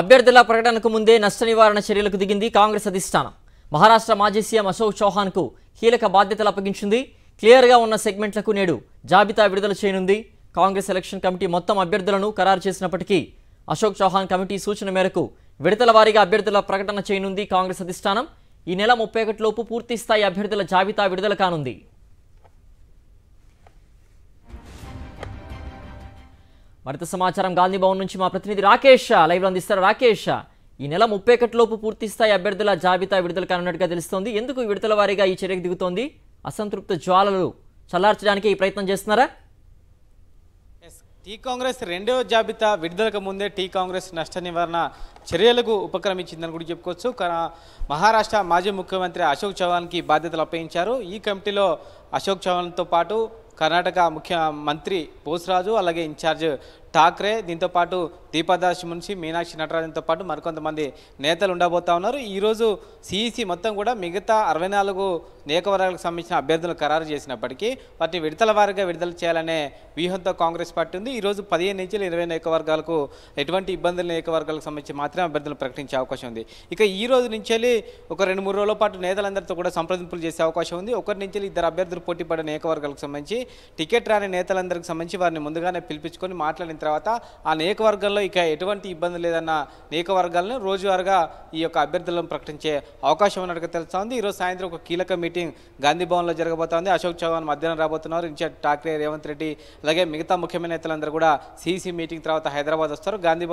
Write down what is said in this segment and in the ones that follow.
అభ్యర్థుల ప్రకటనకు ముందే నష్ట నివారణ చర్యలకు దిగింది కాంగ్రెస్ అధిష్టానం మహారాష్ట్ర మాజీ సీఎం అశోక్ చౌహాన్కు కీలక బాధ్యతలు అప్పగించింది క్లియర్గా ఉన్న సెగ్మెంట్లకు నేడు జాబితా విడుదల చేయనుంది కాంగ్రెస్ ఎలక్షన్ కమిటీ మొత్తం అభ్యర్థులను ఖరారు చేసినప్పటికీ అశోక్ చౌహాన్ కమిటీ సూచన మేరకు విడతల వారీగా అభ్యర్థుల ప్రకటన చేయనుంది కాంగ్రెస్ అధిష్టానం ఈ నెల ముప్పై ఒకటిలోపు పూర్తి స్థాయి అభ్యర్థుల జాబితా విడుదల కానుంది మరింత సమాచారం గాంధీ భవన్ నుంచి మా ప్రతినిధి రాకేష్ లైవ్ అందిస్తారు రాకేష్ ఈ నెల ముప్పై ఒకటిలోపు పూర్తి స్థాయి అభ్యర్థుల జాబితా విడుదల కానున్నట్టుగా తెలుస్తోంది ఎందుకు విడుదల వారీగా ఈ చర్యకు దిగుతోంది అసంతృప్త జ్వాలలు చల్లార్చడానికి ఈ ప్రయత్నం చేస్తున్నారా టీ కాంగ్రెస్ రెండవ జాబితా విడుదలకు ముందే టీ కాంగ్రెస్ నష్ట నివారణ చర్యలకు ఉపక్రమించిందని కూడా చెప్పుకోవచ్చు మహారాష్ట్ర మాజీ ముఖ్యమంత్రి అశోక్ చౌహాన్కి బాధ్యతలు అప్పగించారు ఈ కమిటీలో అశోక్ చవాన్తో పాటు కర్ణాటక ముఖ్య మంత్రి అలాగే ఇన్ఛార్జ్ ఠాక్రే దీంతో పాటు దీపాదాస్ మున్షి మీనాక్షి నటరాజన్తో పాటు మరికొంతమంది నేతలు ఉండబోతా ఉన్నారు ఈరోజు సీఈసీ మొత్తం కూడా మిగతా అరవై నాలుగు నియోజకవర్గాలకు సంబంధించిన అభ్యర్థులు ఖరారు చేసినప్పటికీ వాటిని విడతల వారిగా విడుదల చేయాలనే వ్యూహంతో కాంగ్రెస్ పార్టీ ఉంది ఈరోజు పదిహేను నుంచి ఇరవై నియోజకవర్గాలకు ఎటువంటి ఇబ్బందులు నియోజకవర్గాలకు సంబంధించి మాత్రమే అభ్యర్థులు ప్రకటించే అవకాశం ఉంది ఇక ఈ రోజు నుంచి ఒక రెండు మూడు రోజుల పాటు నేతలందరితో కూడా సంప్రదింపులు చేసే అవకాశం ఉంది ఒకరి నుంచి ఇద్దరు అభ్యర్థులు పోటీ పడే నియోజకవర్గాలకు సంబంధించి టికెట్ రాని నేతలందరికి సంబంధించి వారిని ముందుగానే పిలిపించుకొని మాట్లాడిన తర్వాత ఆ నేకవర్గంలో ఇక ఎటువంటి ఇబ్బంది లేదన్న నేకవర్గాలను రోజువారుగా ఈ యొక్క అభ్యర్థులను ప్రకటించే అవకాశం ఉన్నట్టుగా తెలుస్తోంది ఈరోజు సాయంత్రం ఒక కీలక మీటింగ్ గాంధీ భవన్లో జరగబోతోంది అశోక్ చౌహాన్ మధ్యాహ్నం రాబోతున్నారు ఇన్ఛార్జ్ ఠాక్రే రేవంత్ రెడ్డి అలాగే మిగతా ముఖ్యమైన నేతలందరూ కూడా సీసీ మీటింగ్ తర్వాత హైదరాబాద్ వస్తారు గాంధీ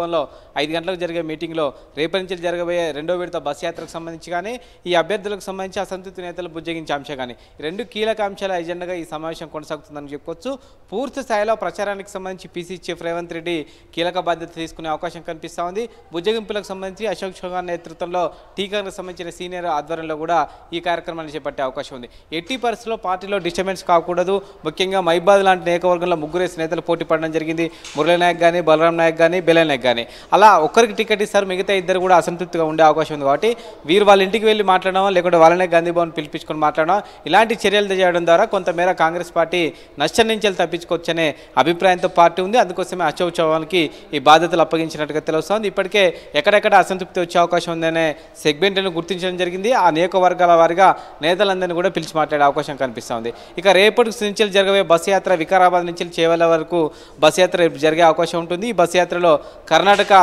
ఐదు గంటలకు జరిగే మీటింగ్లో రేపటి నుంచి జరగబోయే రెండో విడత బస్ యాత్రకు సంబంధించి కానీ ఈ అభ్యర్థులకు సంబంధించి అసంతృప్తి నేతలు బుజ్జగించే అంశం కానీ రెండు కీలక అంశాల ఎజెండాగా ఈ సమావేశం కొనసాగుతుందని చెప్పొచ్చు పూర్తి స్థాయిలో ప్రచారానికి సంబంధించి పీసీ చీఫ్ రేవంత్ రేవంత్ రెడ్డి కీలక బాధ్యత తీసుకునే అవకాశం కనిపిస్తూ ఉంది బుజ్జగింపులకు సంబంధించి అశోక్ చౌహాన్ నేతృత్వంలో టీకాకు సంబంధించిన సీనియర్ ఆధ్వర్యంలో కూడా ఈ కార్యక్రమాన్ని చేపట్టే అవకాశం ఉంది ఎట్టి పరిస్థితుల్లో పార్టీలో డిస్టర్బెన్స్ కాకూడదు ముఖ్యంగా మైబాద్ లాంటి నియోజకవర్గంలో ముగ్గురేసి నేతలు పోటీ పడడం జరిగింది మురళీ నాయక్ కానీ బలరాం నాయక్ కానీ బెలే నాయక్ కానీ అలా ఒక్కరికి టికెట్ ఇస్తారు మిగతా ఇద్దరు కూడా అసంతృప్తిగా ఉండే అవకాశం ఉంది కాబట్టి వీరు వాళ్ళ ఇంటికి వెళ్ళి మాట్లాడడం లేకుంటే వాళ్ళనే గాంధీ భవన్ పిలిపించుకొని మాట్లాడడం ఇలాంటి చర్యలు చేయడం ద్వారా కొంతమేర కాంగ్రెస్ పార్టీ నష్టం నుంచి తప్పించుకోవచ్చనే అభిప్రాయంతో పార్టీ ఉంది అందుకోసమే అశోక్ ఈ బాధ్యతలు అప్పగించినట్టుగా తెలుస్తోంది ఇప్పటికే ఎక్కడెక్కడ అసంతృప్తి వచ్చే అవకాశం ఉందనే సెగ్మెంట్లను గుర్తించడం జరిగింది ఆ నియోజకవర్గాల వారిగా నేతలందరినీ కూడా పిలిచి మాట్లాడే అవకాశం కనిపిస్తోంది ఇక రేపటి నుంచి జరగబోయే బస్ యాత్ర వికారాబాద్ నుంచి చేవల వరకు బస్ యాత్ర జరిగే అవకాశం ఉంటుంది ఈ బస్ యాత్రలో Karnataka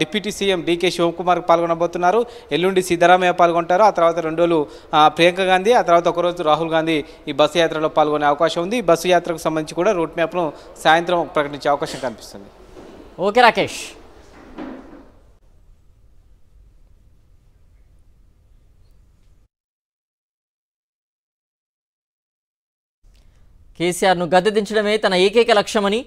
deputy CM DK Shivakumar పాల్గొనబోతున్నారు ఎల్లుండి సిద్ధరామయ్య పాల్గొంటారు ఆ తర్వాత రెండు రోజులు ప్రియాంక గాంధీ ఆ తర్వాత ఒకరోజు రాహుల్ గాంధీ ఈ బస్సు యాత్రలో పాల్గొనే అవకాశం ఉంది ఈ బస్సు యాత్రకు సంబంధించి కూడా రూట్ మ్యాప్ను సాయంత్రం ప్రకటించే అవకాశం అనిపిస్తుంది ఓకే రాకేష్ కేసీఆర్ను దించడమే తన ఏకైక లక్ష్యమని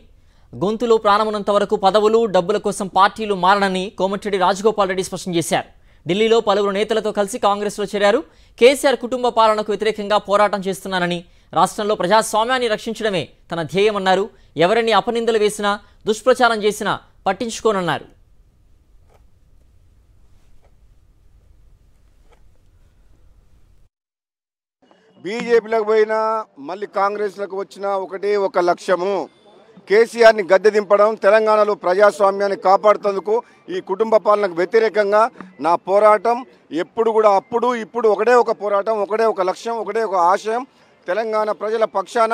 గొంతులో ప్రాణమున్నంత వరకు పదవులు డబ్బుల కోసం పార్టీలు మారనని కోమటిరెడ్డి రాజగోపాల్ రెడ్డి స్పష్టం చేశారు ఢిల్లీలో పలువురు నేతలతో కలిసి కాంగ్రెస్లో చేరారు కేసీఆర్ కుటుంబ పాలనకు వ్యతిరేకంగా పోరాటం చేస్తున్నానని రాష్ట్రంలో ప్రజాస్వామ్యాన్ని రక్షించడమే తన ధ్యేయమన్నారు ఎవరిని అపనిందలు వేసినా దుష్ప్రచారం చేసినా పట్టించుకోనన్నారు బీజేపీలకు పోయినా మళ్ళీ కాంగ్రెస్లకు వచ్చినా ఒకటే ఒక లక్ష్యము కేసీఆర్ని గద్దె దింపడం తెలంగాణలో ప్రజాస్వామ్యాన్ని కాపాడుతందుకు ఈ కుటుంబ పాలనకు వ్యతిరేకంగా నా పోరాటం ఎప్పుడు కూడా అప్పుడు ఇప్పుడు ఒకటే ఒక పోరాటం ఒకటే ఒక లక్ష్యం ఒకటే ఒక ఆశయం తెలంగాణ ప్రజల పక్షాన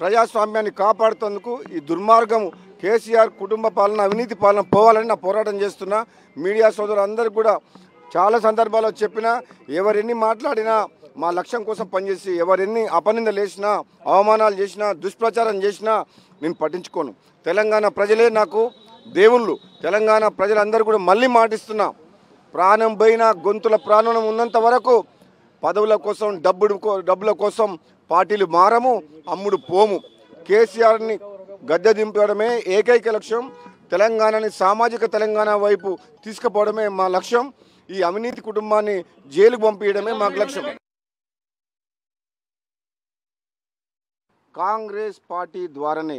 ప్రజాస్వామ్యాన్ని కాపాడుతుందుకు ఈ దుర్మార్గం కేసీఆర్ కుటుంబ పాలన అవినీతి పాలన పోవాలని నా పోరాటం చేస్తున్నా మీడియా సోదరులందరూ కూడా చాలా సందర్భాల్లో చెప్పినా ఎవరెన్ని మాట్లాడినా మా లక్ష్యం కోసం పనిచేసి ఎవరెన్ని అపనిందలు లేచినా అవమానాలు చేసినా దుష్ప్రచారం చేసినా నేను పట్టించుకోను తెలంగాణ ప్రజలే నాకు దేవుళ్ళు తెలంగాణ ప్రజలందరూ కూడా మళ్ళీ మాటిస్తున్నా ప్రాణం పోయినా గొంతుల ప్రాణం ఉన్నంత వరకు పదవుల కోసం డబ్బుడు డబ్బుల కోసం పార్టీలు మారము అమ్ముడు పోము కేసీఆర్ని గద్దె దింపడమే ఏకైక లక్ష్యం తెలంగాణని సామాజిక తెలంగాణ వైపు తీసుకుపోవడమే మా లక్ష్యం ఈ అవినీతి కుటుంబాన్ని జైలుకు పంపించడమే మాకు లక్ష్యం కాంగ్రెస్ పార్టీ ద్వారానే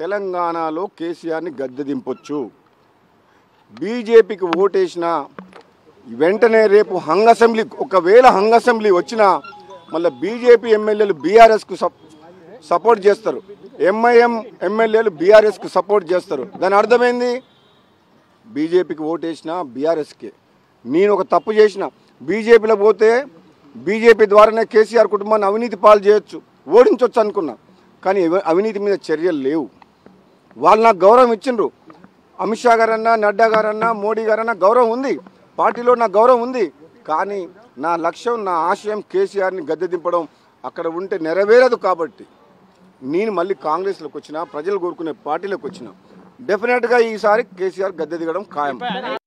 తెలంగాణలో కేసీఆర్ని గద్దె దింపొచ్చు బీజేపీకి ఓటేసిన వెంటనే రేపు హంగ్ అసెంబ్లీ ఒకవేళ హంగ్ అసెంబ్లీ వచ్చినా మళ్ళీ బీజేపీ ఎమ్మెల్యేలు బీఆర్ఎస్కు సపోర్ట్ చేస్తారు ఎంఐఎం ఎమ్మెల్యేలు బీఆర్ఎస్కు సపోర్ట్ చేస్తారు దాని అర్థమైంది బీజేపీకి ఓటేసిన బీఆర్ఎస్కి నేను ఒక తప్పు చేసిన బీజేపీలో పోతే బీజేపీ ద్వారానే కేసీఆర్ కుటుంబాన్ని అవినీతి పాలు చేయొచ్చు ఓడించవచ్చు అనుకున్నా కానీ అవినీతి మీద చర్యలు లేవు వాళ్ళు నాకు గౌరవం ఇచ్చిండ్రు అమిత్ షా గారన్నా నడ్డా గారన్నా మోడీ గారన్నా గౌరవం ఉంది పార్టీలో నాకు గౌరవం ఉంది కానీ నా లక్ష్యం నా ఆశయం కేసీఆర్ని గద్దె దింపడం అక్కడ ఉంటే నెరవేరదు కాబట్టి నేను మళ్ళీ కాంగ్రెస్లోకి వచ్చినా ప్రజలు కోరుకునే పార్టీలోకి వచ్చినా డెఫినెట్గా ఈసారి కేసీఆర్ గద్దె దిగడం ఖాయం